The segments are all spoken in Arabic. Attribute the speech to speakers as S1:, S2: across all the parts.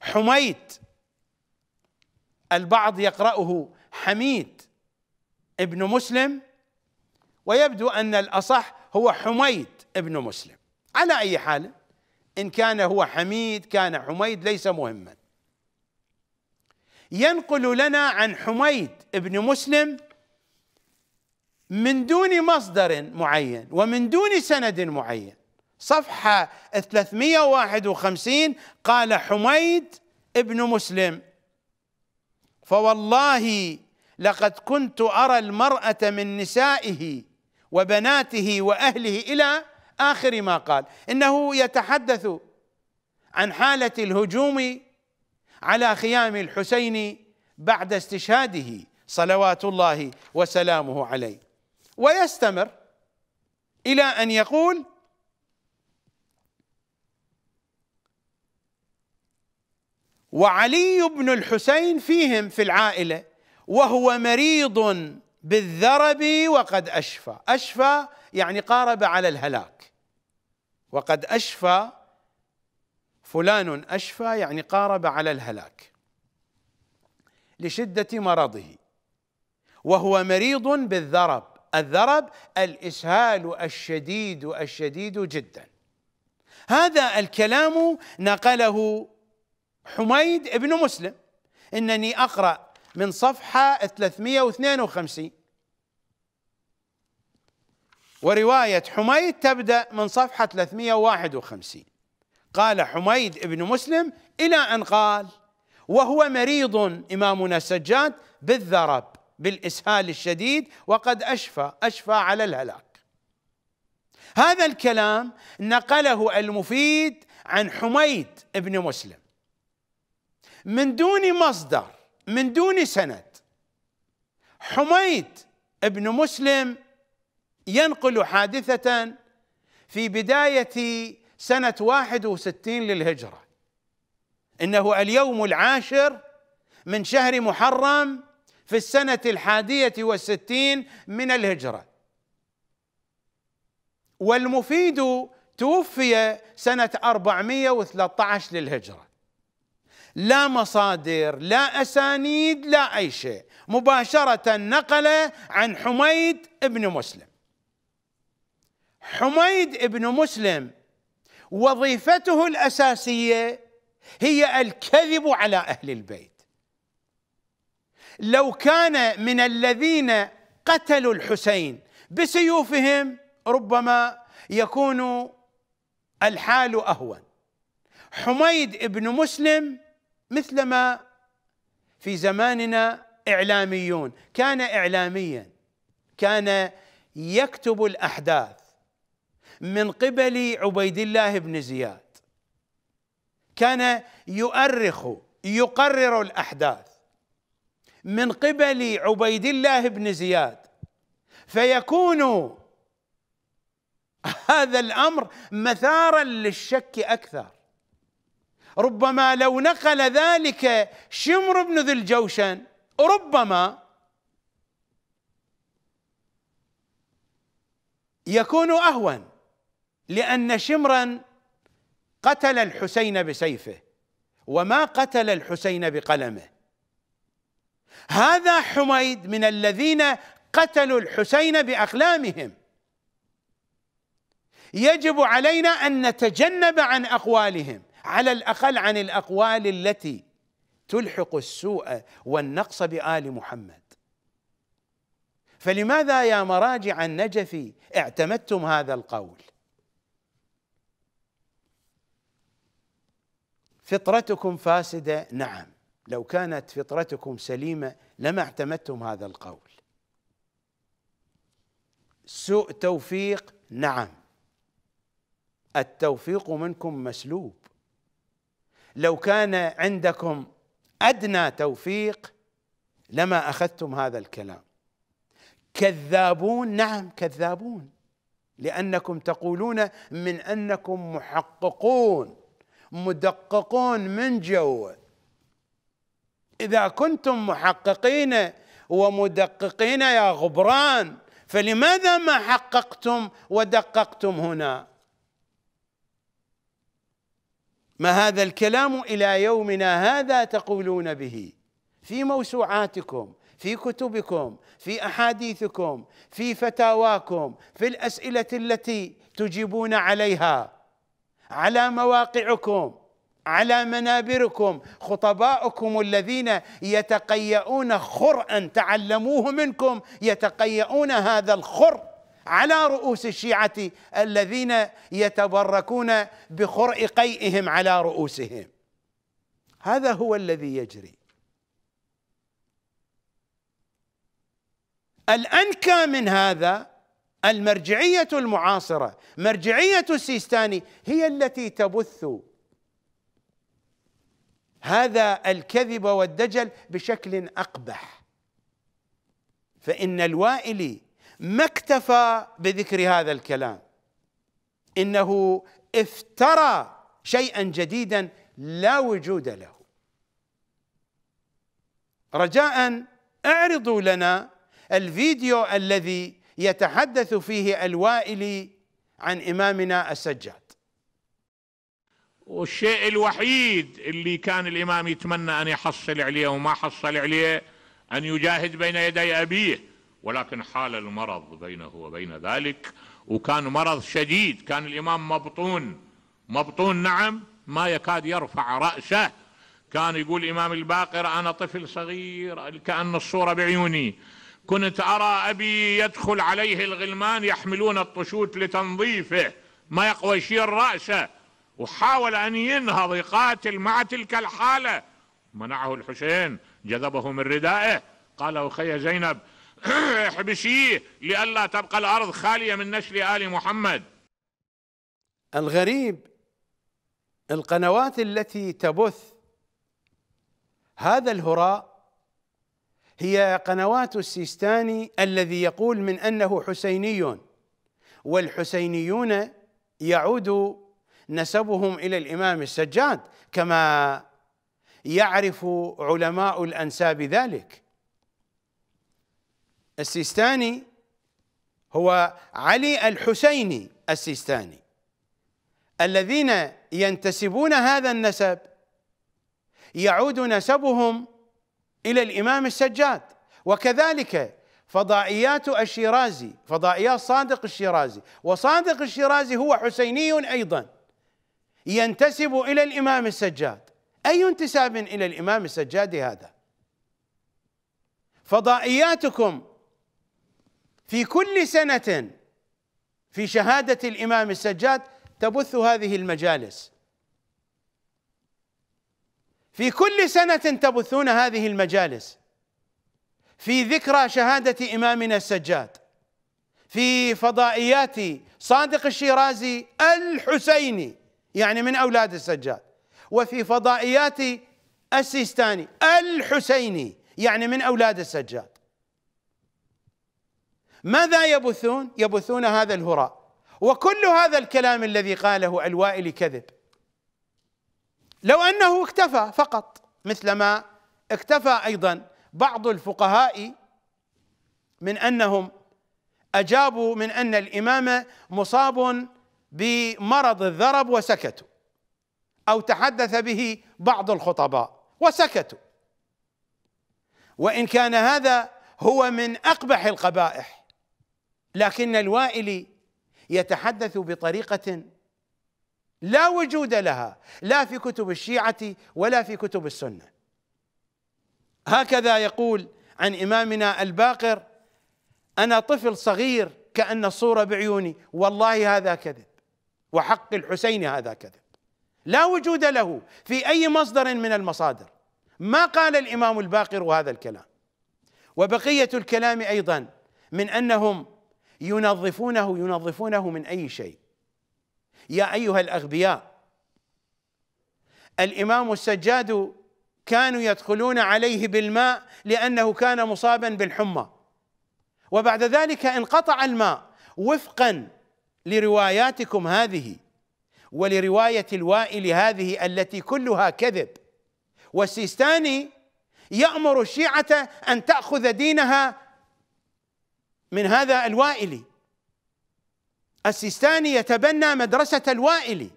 S1: حميد البعض يقرأه حميد ابن مسلم ويبدو أن الأصح هو حميد ابن مسلم على أي حال إن كان هو حميد كان حميد ليس مهما ينقل لنا عن حميد ابن مسلم من دون مصدر معين ومن دون سند معين صفحة 351 قال حميد ابن مسلم فوالله لقد كنت أرى المرأة من نسائه وبناته وأهله إلى آخر ما قال إنه يتحدث عن حالة الهجوم على خيام الحسين بعد استشهاده صلوات الله وسلامه عليه ويستمر إلى أن يقول وعلي بن الحسين فيهم في العائله وهو مريض بالذرب وقد اشفى، اشفى يعني قارب على الهلاك وقد اشفى فلان اشفى يعني قارب على الهلاك لشده مرضه وهو مريض بالذرب، الذرب الاسهال الشديد الشديد جدا هذا الكلام نقله حميد بن مسلم انني اقرا من صفحه 352 وروايه حميد تبدا من صفحه 351 قال حميد بن مسلم الى ان قال وهو مريض امامنا السجاد بالذرب بالاسهال الشديد وقد اشفى اشفى على الهلاك هذا الكلام نقله المفيد عن حميد بن مسلم من دون مصدر من دون سند حميد ابن مسلم ينقل حادثة في بداية سنة 61 للهجرة إنه اليوم العاشر من شهر محرم في السنة الحادية والستين من الهجرة والمفيد توفي سنة 413 للهجرة لا مصادر لا أسانيد لا أي شيء مباشرة نقل عن حميد بن مسلم حميد بن مسلم وظيفته الأساسية هي الكذب على أهل البيت لو كان من الذين قتلوا الحسين بسيوفهم ربما يكون الحال أهون حميد بن مسلم مثلما في زماننا اعلاميون كان اعلاميا كان يكتب الاحداث من قبل عبيد الله بن زياد كان يؤرخ يقرر الاحداث من قبل عبيد الله بن زياد فيكون هذا الامر مثارا للشك اكثر ربما لو نقل ذلك شمر بن ذي الجوشن ربما يكون اهون لان شمرا قتل الحسين بسيفه وما قتل الحسين بقلمه هذا حميد من الذين قتلوا الحسين باقلامهم يجب علينا ان نتجنب عن اقوالهم على الاقل عن الاقوال التي تلحق السوء والنقص بال محمد فلماذا يا مراجع النجف اعتمدتم هذا القول فطرتكم فاسده نعم لو كانت فطرتكم سليمه لما اعتمدتم هذا القول سوء توفيق نعم التوفيق منكم مسلوب لو كان عندكم ادنى توفيق لما اخذتم هذا الكلام كذابون نعم كذابون لانكم تقولون من انكم محققون مدققون من جوا اذا كنتم محققين ومدققين يا غبران فلماذا ما حققتم ودققتم هنا ما هذا الكلام الى يومنا هذا تقولون به في موسوعاتكم في كتبكم في احاديثكم في فتاواكم في الاسئله التي تجيبون عليها على مواقعكم على منابركم خطباؤكم الذين يتقيؤون خرا تعلموه منكم يتقيؤون هذا الخرء على رؤوس الشيعة الذين يتبركون بخرء قيئهم على رؤوسهم هذا هو الذي يجري الأنكى من هذا المرجعية المعاصرة مرجعية السيستاني هي التي تبث هذا الكذب والدجل بشكل أقبح فإن الوائلي ما اكتفى بذكر هذا الكلام انه افترى شيئا جديدا لا وجود له رجاء اعرضوا لنا الفيديو الذي يتحدث فيه الوائلي عن امامنا السجاد
S2: والشيء الوحيد اللي كان الامام يتمنى ان يحصل عليه وما حصل عليه ان يجاهد بين يدي ابيه ولكن حال المرض بينه وبين ذلك وكان مرض شديد كان الإمام مبطون مبطون نعم ما يكاد يرفع رأسه كان يقول الإمام الباقر أنا طفل صغير كأن الصورة بعيوني كنت أرى أبي يدخل عليه الغلمان يحملون الطشوت لتنظيفه ما يقوى يشير رأسه وحاول أن ينهض يقاتل مع تلك الحالة منعه الحسين جذبه من ردائه قال أخي زينب احبسيه لئلا تبقى الارض خاليه من نسل ال محمد
S1: الغريب القنوات التي تبث هذا الهراء هي قنوات السيستاني الذي يقول من انه حسيني والحسينيون يعود نسبهم الى الامام السجاد كما يعرف علماء الانساب ذلك السيستاني هو علي الحسيني السيستاني الذين ينتسبون هذا النسب يعود نسبهم الى الامام السجاد وكذلك فضائيات الشيرازي فضائيات صادق الشيرازي وصادق الشيرازي هو حسيني ايضا ينتسب الى الامام السجاد اي انتساب الى الامام السجاد هذا فضائياتكم في كل سنة في شهادة الإمام السجاد تبث هذه المجالس في كل سنة تبثون هذه المجالس في ذكرى شهادة إمامنا السجاد في فضائيات صادق الشيرازي الحسيني يعني من أولاد السجاد وفي فضائيات السيستاني الحسيني يعني من أولاد السجاد ماذا يبثون؟ يبثون هذا الهراء وكل هذا الكلام الذي قاله الوائل كذب لو انه اكتفى فقط مثل ما اكتفى ايضا بعض الفقهاء من انهم اجابوا من ان الامام مصاب بمرض الذرب وسكتوا او تحدث به بعض الخطباء وسكتوا وان كان هذا هو من اقبح القبائح لكن الوائلي يتحدث بطريقه لا وجود لها لا في كتب الشيعه ولا في كتب السنه هكذا يقول عن امامنا الباقر انا طفل صغير كان الصوره بعيوني والله هذا كذب وحق الحسين هذا كذب لا وجود له في اي مصدر من المصادر ما قال الامام الباقر هذا الكلام وبقيه الكلام ايضا من انهم ينظفونه ينظفونه من أي شيء يا أيها الأغبياء الإمام السجاد كانوا يدخلون عليه بالماء لأنه كان مصابا بالحمى وبعد ذلك انقطع الماء وفقا لرواياتكم هذه ولرواية الوائل هذه التي كلها كذب والسيستاني يأمر الشيعة أن تأخذ دينها من هذا الوائلي السيستاني يتبنى مدرسة الوائلي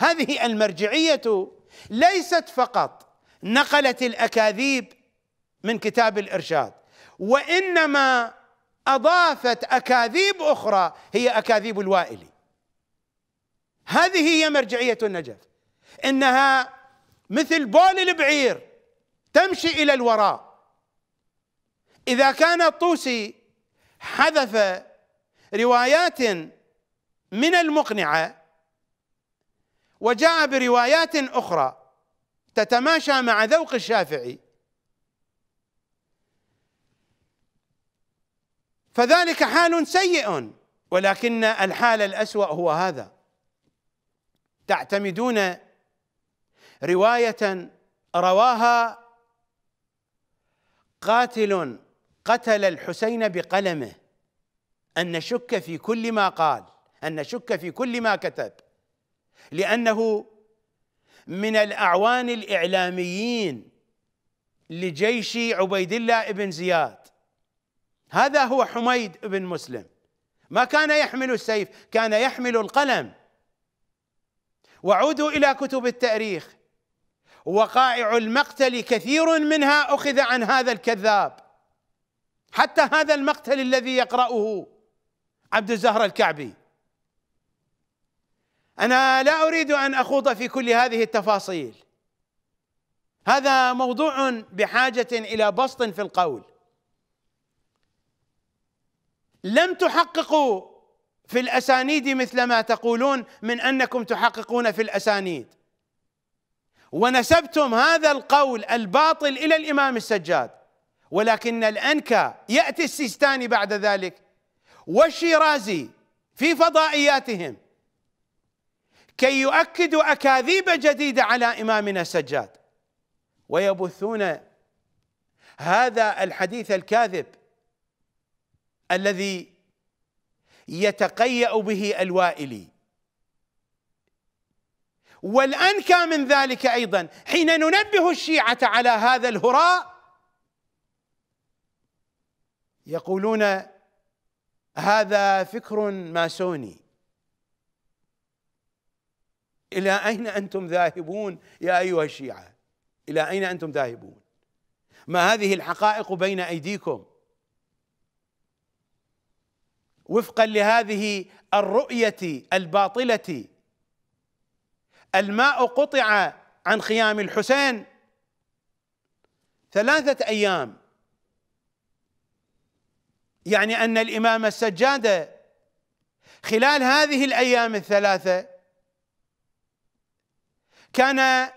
S1: هذه المرجعية ليست فقط نقلت الأكاذيب من كتاب الإرشاد وإنما أضافت أكاذيب أخرى هي أكاذيب الوائلي هذه هي مرجعية النجف إنها مثل بول البعير تمشي إلى الوراء إذا كان الطوسي حذف روايات من المقنعه وجاء بروايات اخرى تتماشى مع ذوق الشافعي فذلك حال سيء ولكن الحال الاسوا هو هذا تعتمدون روايه رواها قاتل قتل الحسين بقلمه ان نشك في كل ما قال ان نشك في كل ما كتب لانه من الاعوان الاعلاميين لجيش عبيد الله بن زياد هذا هو حميد بن مسلم ما كان يحمل السيف كان يحمل القلم وعودوا الى كتب التاريخ وقائع المقتل كثير منها اخذ عن هذا الكذاب حتى هذا المقتل الذي يقرأه عبد الزهر الكعبي أنا لا أريد أن أخوض في كل هذه التفاصيل هذا موضوع بحاجة إلى بسط في القول لم تحققوا في الأسانيد مثل ما تقولون من أنكم تحققون في الأسانيد ونسبتم هذا القول الباطل إلى الإمام السجاد ولكن الأنكا يأتي السيستاني بعد ذلك والشيرازي في فضائياتهم كي يؤكدوا أكاذيب جديدة على إمامنا السجاد ويبثون هذا الحديث الكاذب الذي يتقيأ به الوائلي والأنكى من ذلك أيضا حين ننبه الشيعة على هذا الهراء يقولون هذا فكر ماسوني الى اين انتم ذاهبون يا ايها الشيعه الى اين انتم ذاهبون ما هذه الحقائق بين ايديكم وفقا لهذه الرؤيه الباطله الماء قطع عن خيام الحسين ثلاثه ايام يعني ان الامام السجاده خلال هذه الايام الثلاثه كان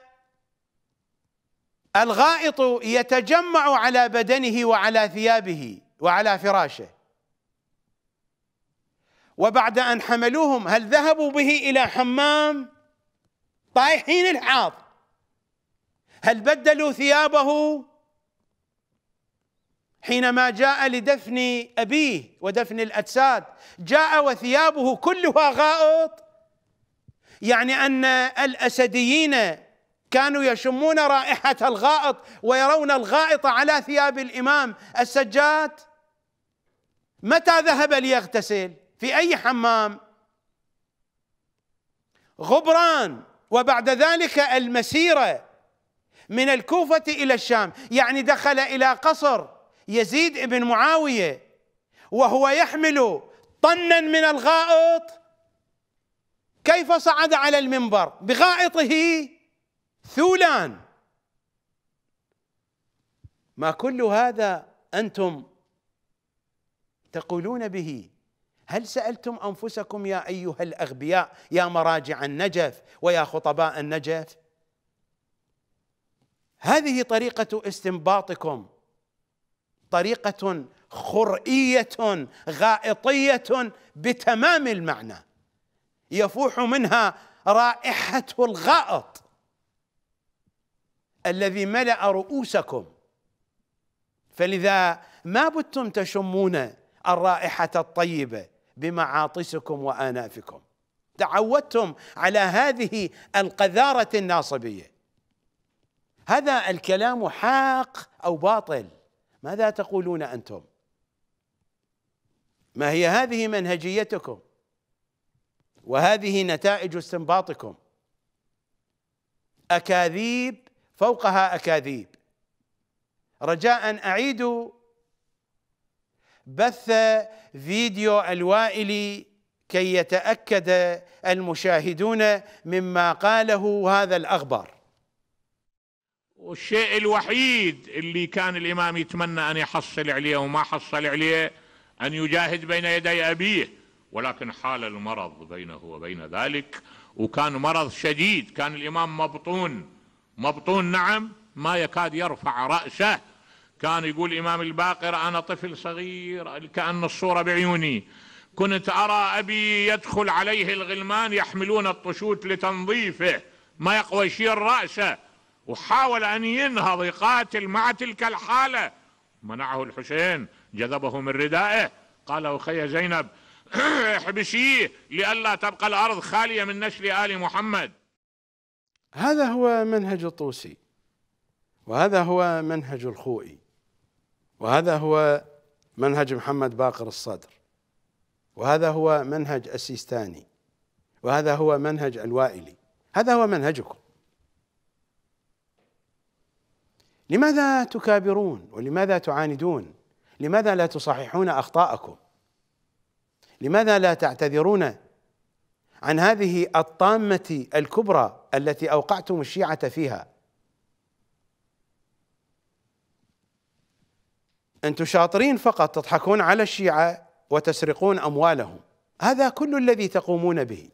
S1: الغائط يتجمع على بدنه وعلى ثيابه وعلى فراشه وبعد ان حملوهم هل ذهبوا به الى حمام طايحين الحاض هل بدلوا ثيابه حينما جاء لدفن أبيه ودفن الأجساد جاء وثيابه كلها غائط يعني أن الأسديين كانوا يشمون رائحة الغائط ويرون الغائط على ثياب الإمام السجاد متى ذهب ليغتسل في أي حمام غبران وبعد ذلك المسيرة من الكوفة إلى الشام يعني دخل إلى قصر يزيد ابن معاوية وهو يحمل طنا من الغائط كيف صعد على المنبر بغائطه ثولان ما كل هذا أنتم تقولون به هل سألتم أنفسكم يا أيها الأغبياء يا مراجع النجف ويا خطباء النجف هذه طريقة استنباطكم طريقه خرئيه غائطيه بتمام المعنى يفوح منها رائحه الغائط الذي ملا رؤوسكم فلذا ما بتم تشمون الرائحه الطيبه بمعاطسكم وانافكم تعودتم على هذه القذاره الناصبيه هذا الكلام حاق او باطل ماذا تقولون انتم ما هي هذه منهجيتكم وهذه نتائج استنباطكم اكاذيب فوقها اكاذيب رجاء اعيدوا بث فيديو الوائل كي يتاكد المشاهدون مما قاله هذا الاغبر
S2: والشيء الوحيد اللي كان الإمام يتمنى أن يحصل عليه وما حصل عليه أن يجاهد بين يدي أبيه ولكن حال المرض بينه وبين ذلك وكان مرض شديد كان الإمام مبطون مبطون نعم ما يكاد يرفع رأسه كان يقول الإمام الباقر أنا طفل صغير كأن الصورة بعيوني كنت أرى أبي يدخل عليه الغلمان يحملون الطشوت لتنظيفه ما يقوى يشير رأسه وحاول أن ينهض يقاتل مع تلك الحالة منعه الحسين جذبه من ردائه قال أخي زينب احبسيه لئلا تبقى الأرض خالية من نشر آل محمد
S1: هذا هو منهج الطوسي وهذا هو منهج الخوئي وهذا هو منهج محمد باقر الصدر وهذا هو منهج السيستاني وهذا هو منهج الوائلي هذا هو منهجكم لماذا تكابرون ولماذا تعاندون لماذا لا تصححون اخطاءكم لماذا لا تعتذرون عن هذه الطامه الكبرى التي اوقعتم الشيعه فيها انتم شاطرين فقط تضحكون على الشيعه وتسرقون اموالهم هذا كل الذي تقومون به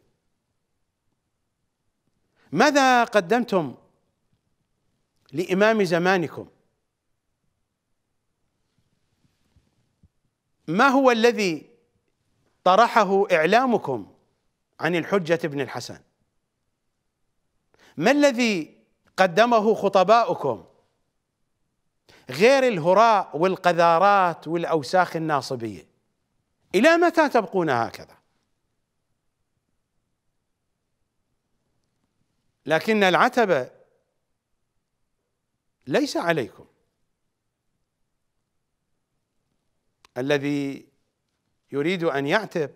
S1: ماذا قدمتم لامام زمانكم ما هو الذي طرحه اعلامكم عن الحجه ابن الحسن ما الذي قدمه خطباؤكم غير الهراء والقذارات والاوساخ الناصبيه الى متى تبقون هكذا لكن العتبه ليس عليكم الذي يريد ان يعتب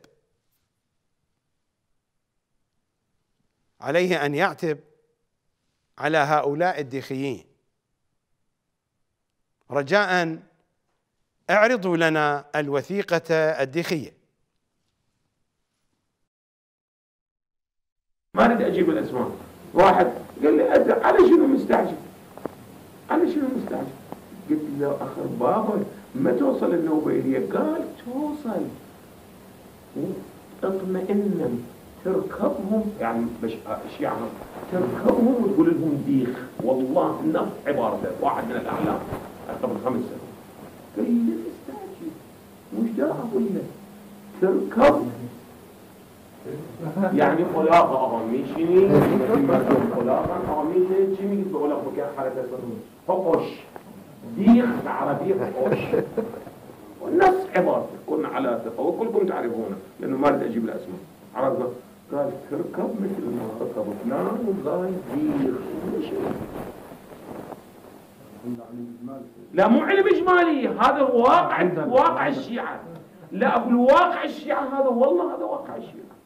S1: عليه ان يعتب على هؤلاء الديخيين رجاء اعرضوا لنا الوثيقه الديخيه ما اريد اجيب الاسماء واحد قال لي على شنو مستعجل أنا شنو مستعجل؟ قلت له أخر بابك ما توصل النوبة إلي قال توصل اطمئنا
S2: تركبهم يعني مش يعني تركبهم وتقول لهم ديخ والله نفس عبارته واحد من الأعلام قبل خمس سنوات
S1: قال لي ليش استعجل؟ مش داعي أقول له تركب يعني
S2: خلاقة أغاميشني مرتب خلاقة أغاميشني جيمي بقول لك حركة حقش ديخ عربي حقش والناس عبر كنا على ثقة وكلكم تعرفونه لأنه ما أريد أجيب الأسماء عرفنا قال تركب مثل ما ركبت فلان وغاي ديخ لا مو علم إجمالي هذا واقع واقع الشيعة لا أقول واقع الشيعة هذا والله هذا واقع الشيعة